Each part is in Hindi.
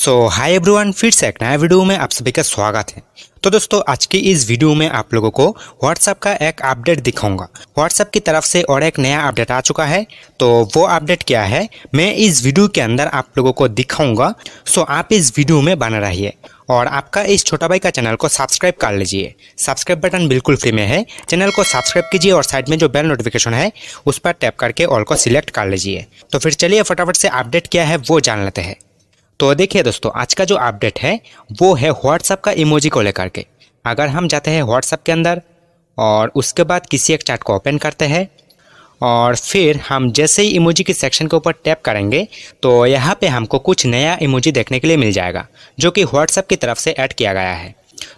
सो हाई एवरीवन फिर से एक नया वीडियो में आप सभी का स्वागत है तो दोस्तों आज की इस वीडियो में आप लोगों को व्हाट्सअप का एक अपडेट दिखाऊंगा व्हाट्सएप की तरफ से और एक नया अपडेट आ चुका है तो वो अपडेट क्या है मैं इस वीडियो के अंदर आप लोगों को दिखाऊंगा सो आप इस वीडियो में बना रहिए और आपका इस छोटा भाई का चैनल को सब्सक्राइब कर लीजिए सब्सक्राइब बटन बिल्कुल फ्री में है चैनल को सब्सक्राइब कीजिए और साइड में जो बेल नोटिफिकेशन है उस पर टैप करके ऑल को सिलेक्ट कर लीजिए तो फिर चलिए फटाफट से अपडेट क्या है वो जान लेते हैं तो देखिए दोस्तों आज का जो अपडेट है वो है व्हाट्सअप का इमोजी को लेकर के अगर हम जाते हैं व्हाट्सअप के अंदर और उसके बाद किसी एक चैट को ओपन करते हैं और फिर हम जैसे ही इमोजी के सेक्शन के ऊपर टैप करेंगे तो यहाँ पे हमको कुछ नया इमोजी देखने के लिए मिल जाएगा जो कि व्हाट्सअप की तरफ से ऐड किया गया है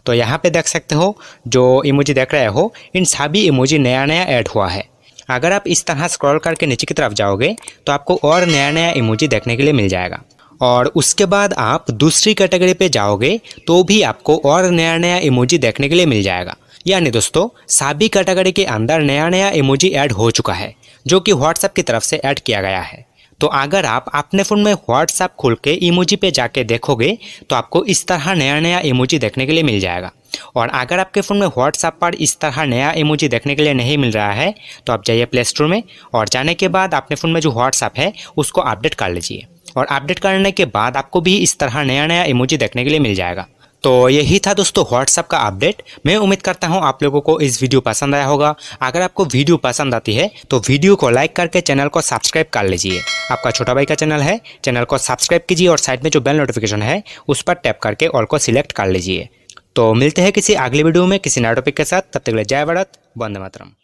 तो यहाँ पे देख सकते हो जो इमोजी देख रहे हो इन सभी इमोजी नया नया ऐड हुआ है अगर आप इस तरह स्क्रॉल करके नीचे की तरफ जाओगे तो आपको और नया नया इमोजी देखने के लिए मिल जाएगा और उसके बाद आप दूसरी कैटेगरी पे जाओगे तो भी आपको और नया नया इमोजी देखने के लिए मिल जाएगा यानी दोस्तों साबी कैटेगरी के अंदर नया नया इमोजी ऐड हो चुका है जो कि व्हाट्सएप की तरफ से ऐड किया गया है तो अगर आप अपने फ़ोन में व्हाट्सएप खोल के इमोजी पे जाके देखोगे तो आपको इस तरह नया नया इमोजी देखने के लिए मिल जाएगा और अगर आपके फ़ोन में व्हाट्सएप पर इस तरह नया इमोजी देखने के लिए नहीं मिल रहा है तो आप जाइए प्ले स्टोर में और जाने के बाद अपने फ़ोन में जो व्हाट्सएप है उसको अपडेट कर लीजिए और अपडेट करने के बाद आपको भी इस तरह नया नया इमोजी देखने के लिए मिल जाएगा तो यही था दोस्तों व्हाट्सअप का अपडेट मैं उम्मीद करता हूँ आप लोगों को इस वीडियो पसंद आया होगा अगर आपको वीडियो पसंद आती है तो वीडियो को लाइक करके चैनल को सब्सक्राइब कर लीजिए आपका छोटा भाई का चैनल है चैनल को सब्सक्राइब कीजिए और साइड में जो बेल नोटिफिकेशन है उस पर टैप करके ऑल को सिलेक्ट कर लीजिए तो मिलते हैं किसी अगले वीडियो में किसी नए टॉपिक के साथ तब तक जय भारत वंदे मातरम